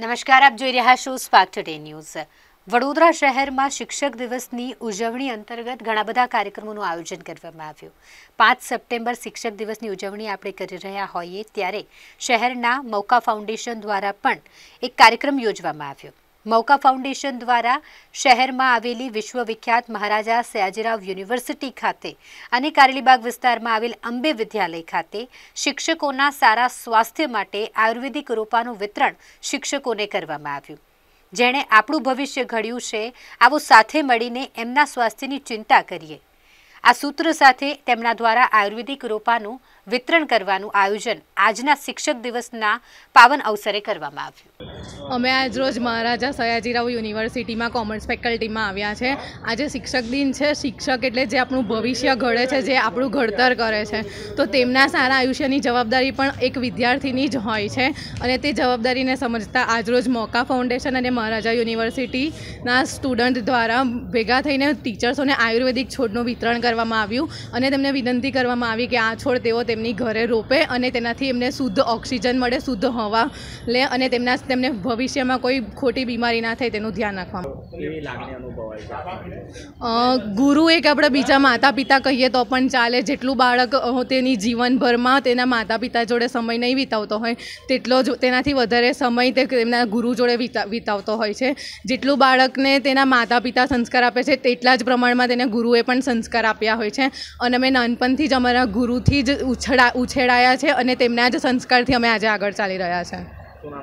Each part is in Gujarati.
નમસ્કાર આપ જોઈ રહ્યા છો સ્પાર્ક ટુડે ન્યૂઝ વડોદરા શહેરમાં શિક્ષક દિવસની ઉજવણી અંતર્ગત ઘણા બધા કાર્યક્રમોનું આયોજન કરવામાં આવ્યું પાંચ સપ્ટેમ્બર શિક્ષક દિવસની ઉજવણી આપણે કરી રહ્યા હોઈએ ત્યારે શહેરના મૌકા ફાઉન્ડેશન દ્વારા પણ એક કાર્યક્રમ યોજવામાં આવ્યો મૌકા ફાઉન્ડેશન દ્વારા શહેરમાં આવેલી વિશ્વવિખ્યાત મહારાજા સયાજીરાવ યુનિવર્સિટી ખાતે અને કારલીબાગ વિસ્તારમાં આવેલ અંબે વિદ્યાલય ખાતે શિક્ષકોના સારા સ્વાસ્થ્ય માટે આયુર્વેદિક રોપાનું વિતરણ શિક્ષકોને કરવામાં આવ્યું જેણે આપણું ભવિષ્ય ઘડ્યું છે આવો સાથે મળીને એમના સ્વાસ્થ્યની ચિંતા કરીએ આ સૂત્ર સાથે તેમના દ્વારા આયુર્વેદિક રોપાનું વિતરણ કરવાનું આયોજન આજના શિક્ષક દિવસના પાવન અવસરે કરવામાં આવ્યું અમે આજરોજ મહારાજા સયાજીરાવ યુનિવર્સિટીમાં કોમર્સ ફેકલ્ટીમાં આવ્યા છે આજે શિક્ષક દિન છે શિક્ષક એટલે જે આપણું ભવિષ્ય ઘડે છે જે આપણું ઘડતર કરે છે તો તેમના સારા આયુષ્યની જવાબદારી પણ એક વિદ્યાર્થીની જ હોય છે અને તે જવાબદારીને સમજતા આજરોજ મોકા ફાઉન્ડેશન અને મહારાજા યુનિવર્સિટીના સ્ટુડન્ટ દ્વારા ભેગા થઈને ટીચર્સોને આયુર્વેદિક છોડનું વિતરણ કરવામાં આવ્યું અને તેમને વિનંતી કરવામાં આવી કે આ છોડ તેઓ તેમની ઘરે રોપે અને તેનાથી એમને શુદ્ધ ઓક્સિજન મળે શુદ્ધ હવા લે અને તેમના તેમને ભવિષ્યમાં કોઈ ખોટી બીમારી ના થાય તેનું ધ્યાન રાખવામાં ગુરુ એક આપણે બીજા માતા પિતા કહીએ તો પણ ચાલે જેટલું બાળક તેની જીવનભરમાં તેના માતા પિતા જોડે સમય નહીં વિતાવતો હોય તેટલો જ તેનાથી વધારે સમય તે તેમના ગુરુ જોડે વિતાવતો હોય છે જેટલું બાળકને તેના માતા પિતા સંસ્કાર આપે છે તેટલા જ પ્રમાણમાં તેને ગુરુએ પણ સંસ્કાર આપ્યા હોય છે અને અમે નાનપણથી જ અમારા ગુરુથી જ ઉછળા ઉછેડાયા છે અને તેમના જ સંસ્કારથી અમે આજે આગળ ચાલી રહ્યા છે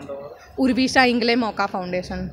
ઉર્વિશા ઇંગલે મોકા ફાઉન્ડેશન